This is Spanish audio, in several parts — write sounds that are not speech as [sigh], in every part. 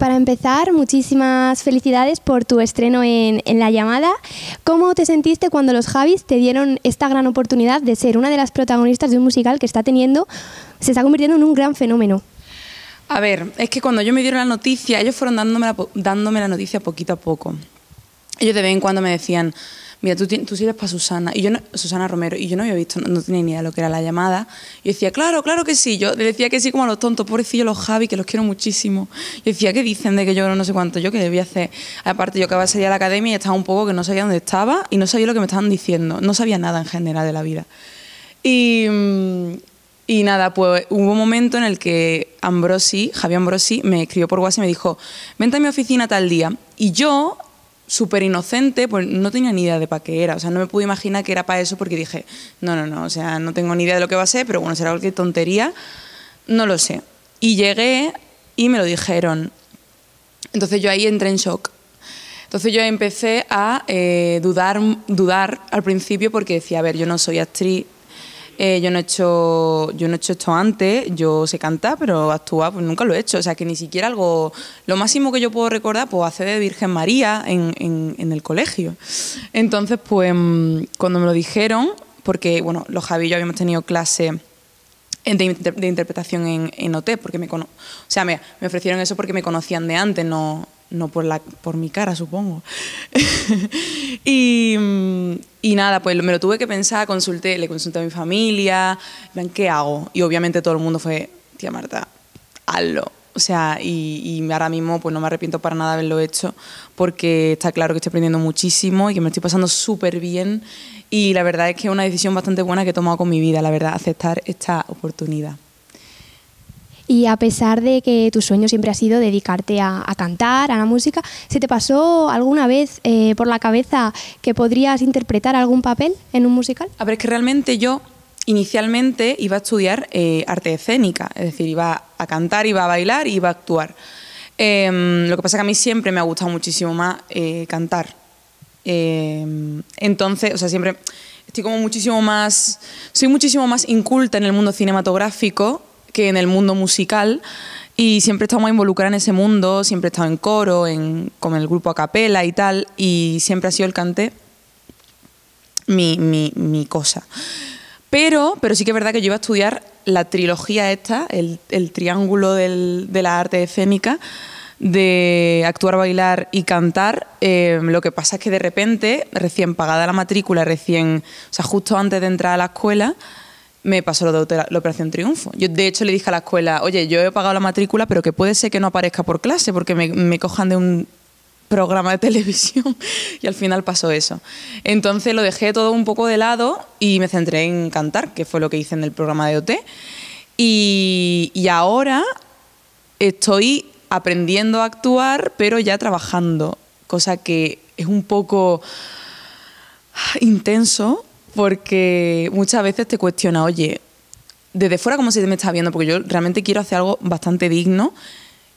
para empezar, muchísimas felicidades por tu estreno en, La Llamada. ¿Cómo te sentiste cuando los Javis te dieron esta gran oportunidad de ser una de las protagonistas de un musical que está teniendo, se está convirtiendo en un gran fenómeno? A ver, es que cuando yo me dieron la noticia, ellos fueron dándome la, dándome la noticia poquito a poco. Ellos de vez en cuando me decían, mira, tú, tú sirves para Susana, y yo Susana Romero, y yo no había visto, no, tenía ni idea de lo que era la llamada. Y decía, claro, claro que sí. Yo le decía que sí como a los tontos, pobrecillos los Javi, que los quiero muchísimo. Yo decía, ¿qué dicen de que yo no sé cuánto yo que debía hacer? Aparte, yo acababa de salir a la academia y estaba un poco que no sabía dónde estaba y no sabía lo que me estaban diciendo. No sabía nada en general de la vida. Y, nada, pues hubo un momento en el que Ambrosi, Javier Ambrosi, me escribió por WhatsApp y me dijo, vente a mi oficina tal día. Y yo súper inocente, pues no tenía ni idea de para qué era. O sea, no me pude imaginar que era para eso porque dije, no, no, no, o sea, no tengo ni idea de lo que va a ser, pero bueno, será cualquier tontería, no lo sé. Y llegué y me lo dijeron. Entonces yo ahí entré en shock. Entonces yo empecé a eh, dudar, dudar al principio porque decía, a ver, yo no soy actriz, eh, yo, no he hecho, yo no he hecho esto antes, yo sé cantar, pero actuar pues nunca lo he hecho. O sea, que ni siquiera algo... Lo máximo que yo puedo recordar, pues hacer de Virgen María en, en, el colegio. Entonces, pues mm, cuando me lo dijeron, porque, bueno, los Javi y yo habíamos tenido clase... De, interpretación en, en OT, porque me, o sea, me, me ofrecieron eso porque me conocían de antes, no, no por, mi cara, supongo. [laughs] Mm, y, nada, pues me lo tuve que pensar, consulté, le consulté a mi familia, ¿qué hago? Y obviamente todo el mundo fue, tía Marta, hazlo. O sea, y, ahora mismo pues no me arrepiento para nada de haberlo hecho, porque está claro que estoy aprendiendo muchísimo y que me estoy pasando súper bien. Y la verdad es que es una decisión bastante buena que he tomado con mi vida, la verdad, aceptar esta oportunidad y a pesar de que tu sueño siempre ha sido dedicarte a, cantar, a la música, ¿se te pasó alguna vez eh, por la cabeza que podrías interpretar algún papel en un musical? A ver, es que realmente yo inicialmente iba a estudiar eh, arte escénica, es decir, iba a cantar, iba a bailar, iba a actuar. Em, lo que pasa es que a mí siempre me ha gustado muchísimo más eh, cantar. Em, entonces, o sea, siempre estoy como muchísimo más, soy muchísimo más inculta en el mundo cinematográfico que en el mundo musical y siempre estamos involucrada en ese mundo, siempre he estado en coro, en, con el grupo a capela y tal, y siempre ha sido el cante mi, cosa. Pero, pero sí que es verdad que yo iba a estudiar la trilogía esta, el, triángulo de la arte escénica, de actuar, bailar y cantar. Em, lo que pasa es que de repente, recién pagada la matrícula, recién, o sea, justo antes de entrar a la escuela, me pasó lo de la Operación Triunfo. Yo, de hecho, le dije a la escuela, oye, yo he pagado la matrícula, pero que puede ser que no aparezca por clase porque me, cojan de un programa de televisión [laughs] y al final pasó eso. Entonces lo dejé todo un poco de lado y me centré en cantar, que fue lo que hice en el programa de OT. Y, y ahora estoy aprendiendo a actuar, pero ya trabajando, cosa que es un poco intenso porque muchas veces te cuestiona, oye, desde fuera cómo se me está viendo, porque yo realmente quiero hacer algo bastante digno,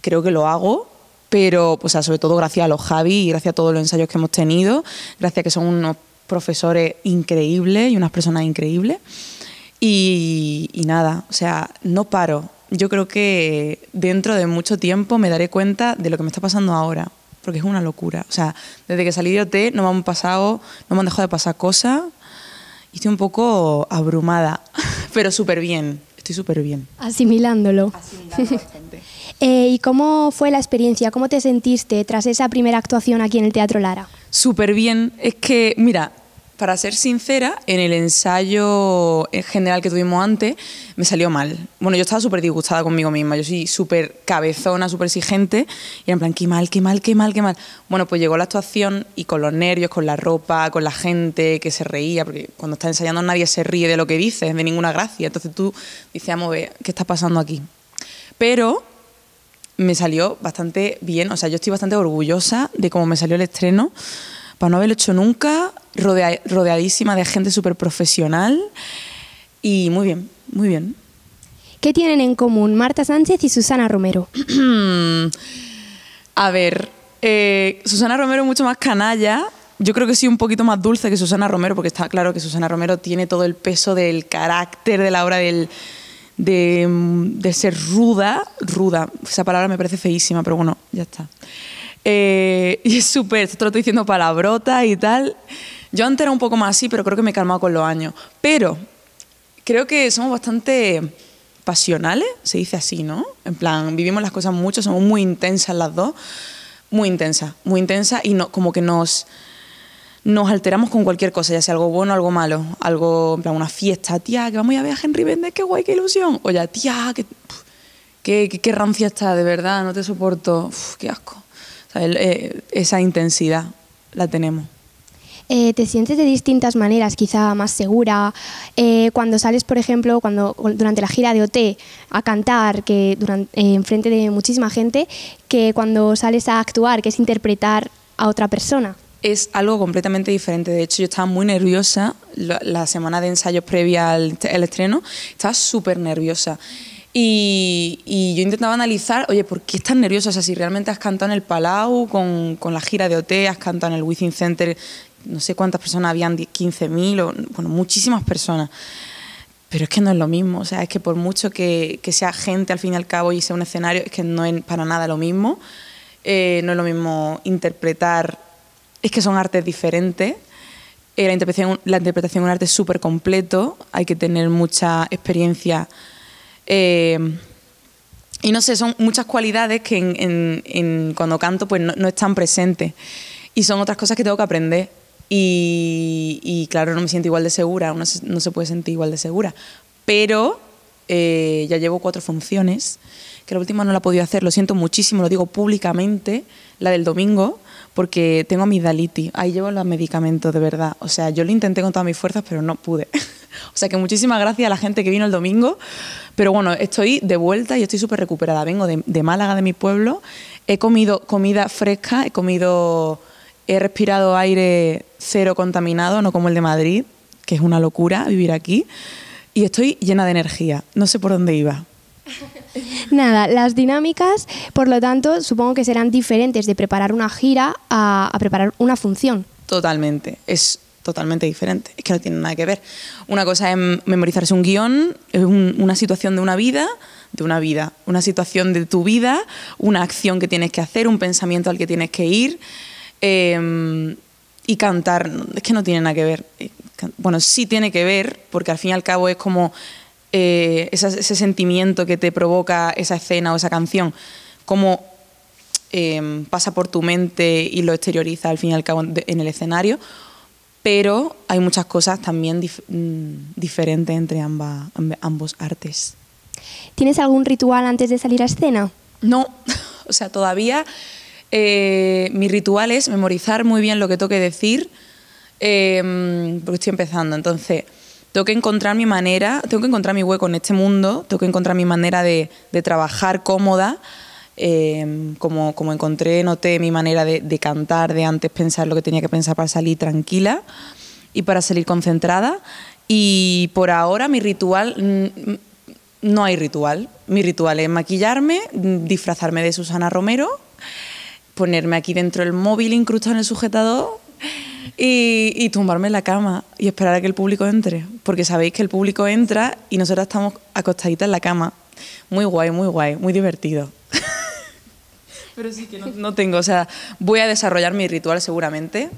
creo que lo hago, pero pues, sobre todo gracias a los Javi y gracias a todos los ensayos que hemos tenido, gracias a que son unos profesores increíbles y unas personas increíbles. Y, y nada, o sea, no paro. Yo creo que dentro de mucho tiempo me daré cuenta de lo que me está pasando ahora, porque es una locura. O sea, desde que salí de OT no me han pasado, no me han dejado de pasar cosas, y estoy un poco abrumada, [laughs] pero súper bien. Estoy súper bien. Asimilándolo. [laughs] Eh, ¿Y cómo fue la experiencia? ¿Cómo te sentiste tras esa primera actuación aquí en el Teatro Lara? Súper bien. Es que, mira, para ser sincera, en el ensayo en eh, general que tuvimos antes me salió mal. Bueno, yo estaba súper disgustada conmigo misma. Yo soy súper cabezona, súper exigente. Y en plan, qué mal, qué mal, qué mal, qué mal. Bueno, pues llegó la actuación y con los nervios, con la ropa, con la gente que se reía, porque cuando estás ensayando nadie se ríe de lo que dices, de ninguna gracia. Entonces tú dices, amo, ¿qué está pasando aquí? Pero me salió bastante bien. O sea, yo estoy bastante orgullosa de cómo me salió el estreno para no haberlo hecho nunca, rodeadísima de gente súper profesional y muy bien, muy bien. ¿Qué tienen en común Marta Sánchez y Susana Romero? [clears throat] A ver, eh, Susana Romero mucho más canalla. Yo creo que sí, un poquito más dulce que Susana Romero, porque está claro que Susana Romero tiene todo el peso del carácter de la obra del, de, mm, de ser ruda. Ruda, esa palabra me parece feísima, pero bueno, ya está. Eh, [laughs] y es súper, te lo estoy diciendo palabrota y tal. Yo antes era un poco más así, pero creo que me he calmado con los años. Pero creo que somos bastante pasionales, se dice así, ¿no? En plan, vivimos las cosas mucho, somos muy intensas las dos. Muy intensas, muy intensas y no, como que nos nos alteramos con cualquier cosa, ya sea algo bueno o algo malo, algo, en plan, una fiesta, tía, que vamos a ver a Henry Bender, qué guay, qué ilusión, o ya, tía, qué, qué, qué rancia está, de verdad, no te soporto, Uf, qué asco. Eh, esa intensidad la tenemos. Eh, te sientes de distintas maneras, quizá más segura. Eh, cuando sales, por ejemplo, cuando durante la gira de OT a cantar, que durante, en frente de muchísima gente, que cuando sales a actuar, que es interpretar a otra persona. Es algo completamente diferente. De hecho, yo estaba muy nerviosa la, semana de ensayos previa al estreno. Estaba súper nerviosa. Y, yo intentaba analizar, oye, ¿por qué estás nerviosa? O sea, si realmente has cantado en el Palau, con, con la gira de OT, has cantado en el Within Center, no sé cuántas personas habían, 15.000, o, bueno, muchísimas personas. Pero es que no es lo mismo, o sea, es que por mucho que, que sea gente al fin y al cabo y sea un escenario, es que no es para nada lo mismo. Eh, no es lo mismo interpretar, es que son artes diferentes. Eh, la, interpretación, la interpretación es un arte súper completo, hay que tener mucha experiencia eh, y no sé, son muchas cualidades que en, cuando canto pues no, están presentes. Y son otras cosas que tengo que aprender. Y, claro, no me siento igual de segura, uno no se puede sentir igual de segura. Pero eh, ya llevo cuatro funciones, que la última no la he podido hacer, lo siento muchísimo, lo digo públicamente, la del domingo, porque tengo amigdalitis, ahí llevo los medicamentos de verdad. O sea, yo lo intenté con todas mis fuerzas, pero no pude. [laughs] o sea que muchísimas gracias a la gente que vino el domingo, pero bueno, estoy de vuelta y estoy súper recuperada. Vengo de, de Málaga, de mi pueblo, he comido comida fresca, he comido, he respirado aire cero contaminado, no como el de Madrid, que es una locura vivir aquí, y estoy llena de energía, no sé por dónde iba. [laughs] Nada, las dinámicas, por lo tanto, supongo que serán diferentes de preparar una gira a, preparar una función. Totalmente, es totalmente diferente, es que no tiene nada que ver. Una cosa es memorizarse un guión, una situación de una vida, de una vida, una situación de tu vida, una acción que tienes que hacer, un pensamiento al que tienes que ir. Em, y cantar, es que no tiene nada que ver. Eh, bueno, sí tiene que ver, porque al fin y al cabo es como eh, ese sentimiento que te provoca esa escena o esa canción, cómo em, pasa por tu mente y lo exterioriza al fin y al cabo en el escenario, pero hay muchas cosas también mm, diferentes entre ambas, ambos artes. ¿Tienes algún ritual antes de salir a escena? No, [laughs] o sea, todavía eh, mi ritual es memorizar muy bien lo que toque decir, em, porque estoy empezando, entonces tengo que encontrar mi manera, tengo que encontrar mi hueco en este mundo, tengo que encontrar mi manera de, trabajar cómoda, em, como, encontré, noté mi manera de, de, cantar, de antes pensar lo que tenía que pensar para salir tranquila y para salir concentrada. Y por ahora mi ritual, no hay ritual. Mi ritual es maquillarme, disfrazarme de Susana Romero, ponerme aquí dentro el móvil incrustado en el sujetador y, tumbarme en la cama y esperar a que el público entre, porque sabéis que el público entra y nosotras estamos acostaditas en la cama. Muy guay, muy guay, muy divertido. [laughs] Pero sí que no, tengo, o sea, voy a desarrollar mi ritual seguramente,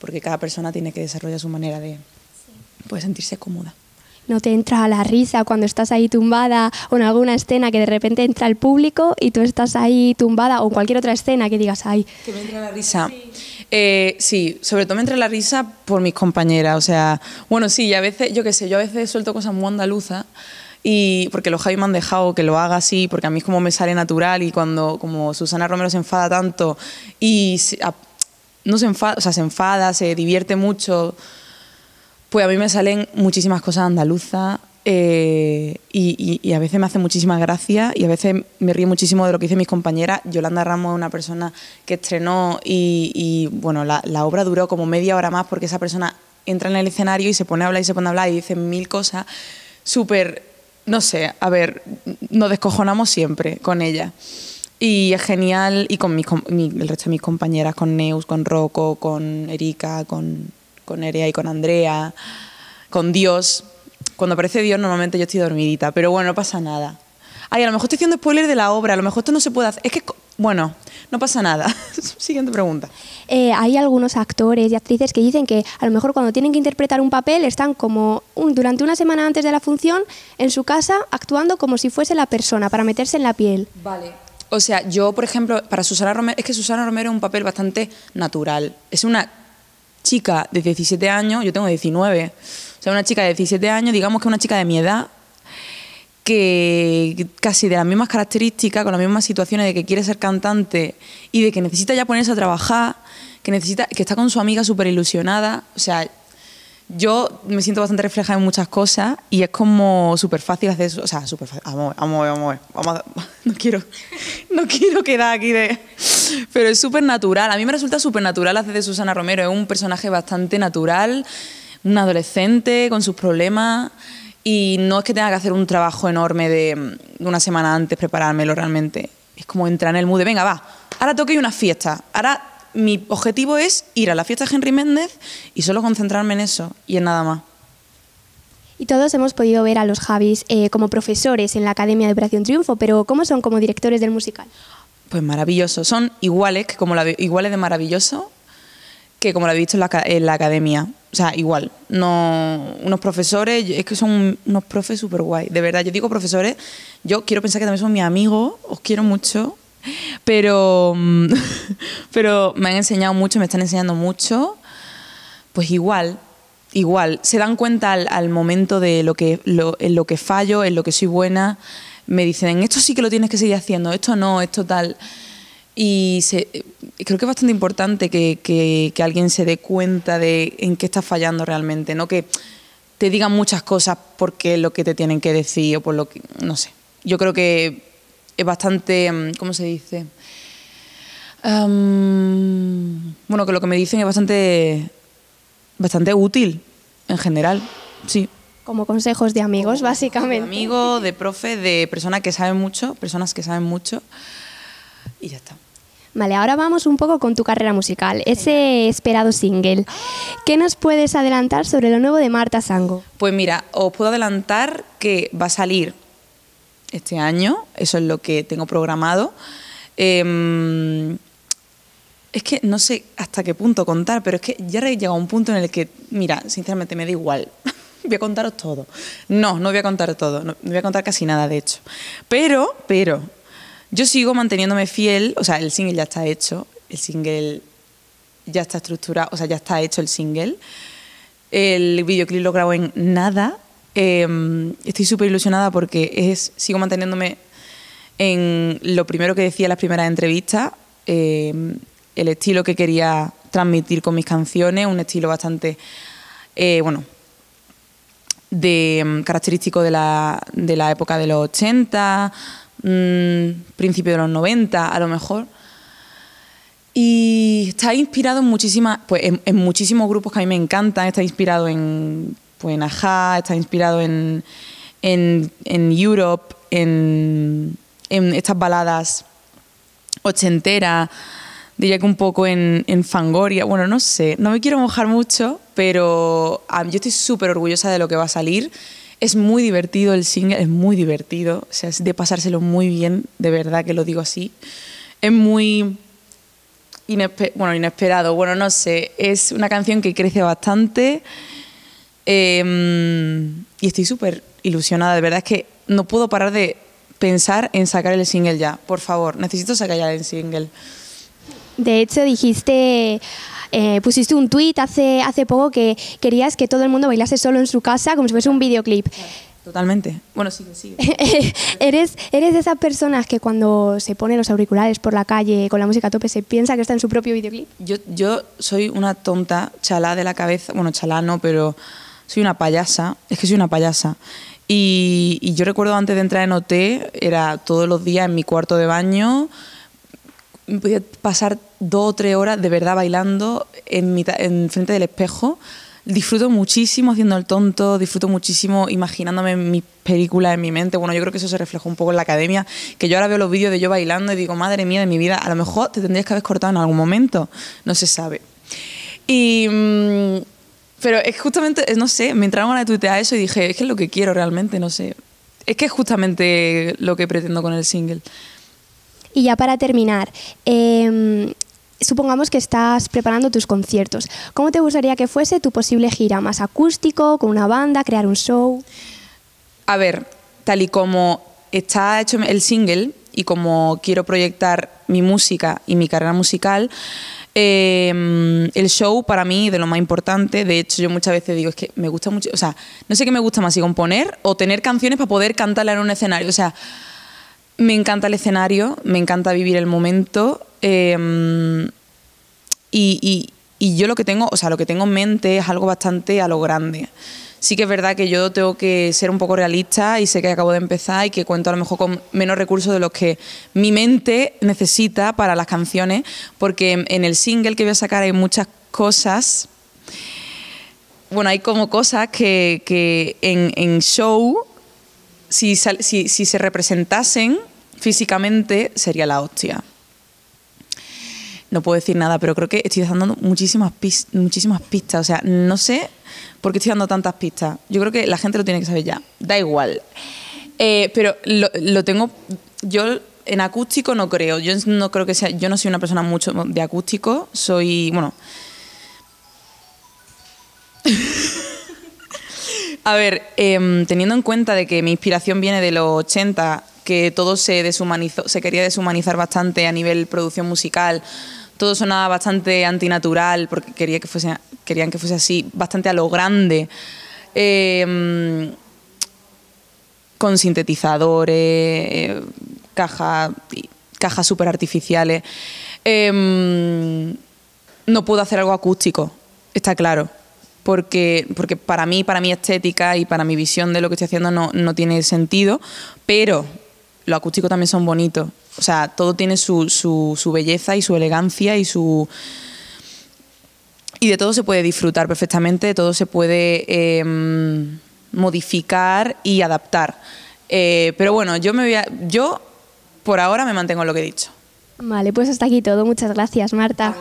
porque cada persona tiene que desarrollar su manera de puede sentirse cómoda no te entra a la risa cuando estás ahí tumbada o en alguna escena que de repente entra el público y tú estás ahí tumbada o en cualquier otra escena que digas, ay. Que me entra la risa. Eh, sí, sobre todo me entra la risa por mis compañeras. O sea, bueno, sí, a veces, yo qué sé, yo a veces suelto cosas muy andaluzas y porque los Javi me han dejado que lo haga así, porque a mí es como me sale natural y cuando como Susana Romero se enfada tanto y no se enfada, o sea, se enfada, se divierte mucho, pues a mí me salen muchísimas cosas andaluzas eh, y, a veces me hace muchísima gracia y a veces me río muchísimo de lo que dicen mis compañeras. Yolanda Ramos es una persona que estrenó y, bueno, la, obra duró como media hora más porque esa persona entra en el escenario y se pone a hablar y se pone a hablar y dice mil cosas súper, no sé, a ver, nos descojonamos siempre con ella. Y es genial, y con el resto de mis compañeras, con Neus, con Rocco, con Erika, con, con Erea y con Andrea, con Dios, cuando aparece Dios normalmente yo estoy dormidita, pero bueno, no pasa nada. Ay, a lo mejor estoy haciendo spoiler de la obra, a lo mejor esto no se puede hacer. Es que, bueno, no pasa nada. [laughs] Siguiente pregunta. Eh, hay algunos actores y actrices que dicen que a lo mejor cuando tienen que interpretar un papel están como durante una semana antes de la función en su casa actuando como si fuese la persona, para meterse en la piel. Vale. O sea, yo, por ejemplo, para Susana Romero, es que Susana Romero es un papel bastante natural. Es una chica de 17 años, yo tengo 19, o sea, una chica de 17 años, digamos que una chica de mi edad, que casi de las mismas características, con las mismas situaciones de que quiere ser cantante y de que necesita ya ponerse a trabajar, que necesita, que está con su amiga súper ilusionada, o sea, yo me siento bastante reflejada en muchas cosas y es como súper fácil hacer eso, o sea, súper fácil, vamos vamos a vamos a vamos no quiero, no quiero quedar aquí de... Pero es súper natural. A mí me resulta súper natural hacer de Susana Romero. Es un personaje bastante natural, un adolescente con sus problemas. Y no es que tenga que hacer un trabajo enorme de una semana antes preparármelo realmente. Es como entrar en el mood de, venga, va, ahora toque una fiesta. Ahora mi objetivo es ir a la fiesta de Henry Méndez y solo concentrarme en eso y en nada más. Y todos hemos podido ver a los Javis eh, como profesores en la Academia de Operación Triunfo, pero ¿cómo son como directores del musical? Pues maravilloso. Son iguales, como la, iguales de maravilloso que como lo he visto en la, academia. O sea, igual. No, unos profesores, es que son unos profes súper guay. De verdad, yo digo profesores, yo quiero pensar que también son mis amigos, os quiero mucho, pero, mm, [laughs] pero me han enseñado mucho, me están enseñando mucho. Pues igual, igual. Se dan cuenta al, al momento de lo que, lo, en lo que fallo, en lo que soy buena, me dicen, esto sí que lo tienes que seguir haciendo, esto no, esto tal. Y creo que es bastante importante que, que, alguien se dé cuenta de en qué estás fallando realmente, no que te digan muchas cosas porque es lo que te tienen que decir o por lo que, no sé. Yo creo que es bastante, mm, ¿cómo se dice? bueno, que lo que me dicen es bastante, bastante útil en general, sí como consejos de amigos, básicamente. De amigo, de profe, de persona que sabe mucho, personas que saben mucho. Y ya está. Vale, ahora vamos un poco con tu carrera musical, ese esperado single. ¿Qué nos puedes adelantar sobre lo nuevo de Marta Sango? Pues mira, os puedo adelantar que va a salir este año, eso es lo que tengo programado. Em, es que no sé hasta qué punto contar, pero es que ya he llegado a un punto en el que, mira, sinceramente me da igual. [laughs] [laughs] voy a contaros todo. No, no voy a contar todo, no, voy a contar casi nada, de hecho. Pero, pero, yo sigo manteniéndome fiel, o sea, el single ya está hecho, el single ya está estructurado, o sea, ya está hecho el single. El videoclip lo grabo en nada. Em, estoy súper ilusionada porque es, sigo manteniéndome en lo primero que decía en las primeras entrevistas, em, el estilo que quería transmitir con mis canciones, un estilo bastante, eh, bueno, de, mm, característico de la, de la época de los 80, mm, principio de los 90 a lo mejor. Y está inspirado en, muchísimas, pues, en, muchísimos grupos que a mí me encantan. Está inspirado en, pues, en Aja, está inspirado en, en, en Europe, en, en estas baladas ochenteras diría que un poco en, Fangoria. Bueno, no sé, no me quiero mojar mucho, pero ah, yo estoy súper orgullosa de lo que va a salir. Es muy divertido el single, es muy divertido, o sea, es de pasárselo muy bien, de verdad que lo digo así. Es muy bueno, inesperado, bueno, no sé, es una canción que crece bastante em, y estoy súper ilusionada, de verdad es que no puedo parar de pensar en sacar el single ya, por favor, necesito sacar ya el single. De hecho, dijiste, eh, pusiste un tuit hace, hace poco que querías que todo el mundo bailase solo en su casa como si fuese un videoclip. Totalmente. Bueno, sigue, sigue. [laughs] eres, eres de esas personas que cuando se pone los auriculares por la calle con la música a tope se piensa que está en su propio videoclip. Yo, yo soy una tonta chalá de la cabeza. Bueno, chalá no, pero soy una payasa. Es que soy una payasa. Y, y yo recuerdo antes de entrar en OT, era todos los días en mi cuarto de baño podía pasar dos o tres horas de verdad bailando en, frente del espejo. Disfruto muchísimo haciendo el tonto, disfruto muchísimo imaginándome mis películas en mi mente. Bueno, yo creo que eso se reflejó un poco en la academia, que yo ahora veo los vídeos de yo bailando y digo, madre mía de mi vida, a lo mejor te tendrías que haber cortado en algún momento, no se sabe. Y... Mm, pero es justamente, no sé, me entraron a tuitear eso y dije, es que es lo que quiero realmente, no sé. Es que es justamente lo que pretendo con el single. Y ya para terminar, em, supongamos que estás preparando tus conciertos. ¿Cómo te gustaría que fuese tu posible gira? ¿Más acústico, con una banda, crear un show? A ver, tal y como está hecho el single y como quiero proyectar mi música y mi carrera musical, em, el show para mí de lo más importante, de hecho yo muchas veces digo, es que me gusta mucho, o sea, no sé qué me gusta más, si componer o tener canciones para poder cantarla en un escenario, o sea, me encanta el escenario, me encanta vivir el momento, Em, y, yo lo que tengo, o sea, lo que tengo en mente es algo bastante a lo grande. Sí que es verdad que yo tengo que ser un poco realista y sé que acabo de empezar y que cuento a lo mejor con menos recursos de los que mi mente necesita para las canciones, porque en el single que voy a sacar hay muchas cosas bueno, hay como cosas que, en, show, si, si se representasen físicamente, sería la hostia no puedo decir nada, pero creo que estoy dando muchísimas, muchísimas pistas. O sea, no sé por qué estoy dando tantas pistas. Yo creo que la gente lo tiene que saber ya. Da igual. Eh, pero lo, tengo. Yo en acústico no creo. Yo no creo que sea. Yo no soy una persona mucho de acústico. Soy. Bueno. [laughs] A ver, em, teniendo en cuenta de que mi inspiración viene de los 80, que todo se deshumanizó, se quería deshumanizar bastante a nivel producción musical, todo sonaba bastante antinatural, porque quería que fuese, querían que fuese así, bastante a lo grande. Em, con sintetizadores, cajas caja super artificiales. Em, no puedo hacer algo acústico, está claro. Porque, porque para mí, para mi estética y para mi visión de lo que estoy haciendo no, no tiene sentido, pero lo acústico también son bonitos. O sea, todo tiene su, su, belleza y su elegancia y su... Y de todo se puede disfrutar perfectamente, de todo se puede em, modificar y adaptar. Eh, pero bueno, yo me voy yo por ahora me mantengo en lo que he dicho. Vale, pues hasta aquí todo. Muchas gracias, Marta.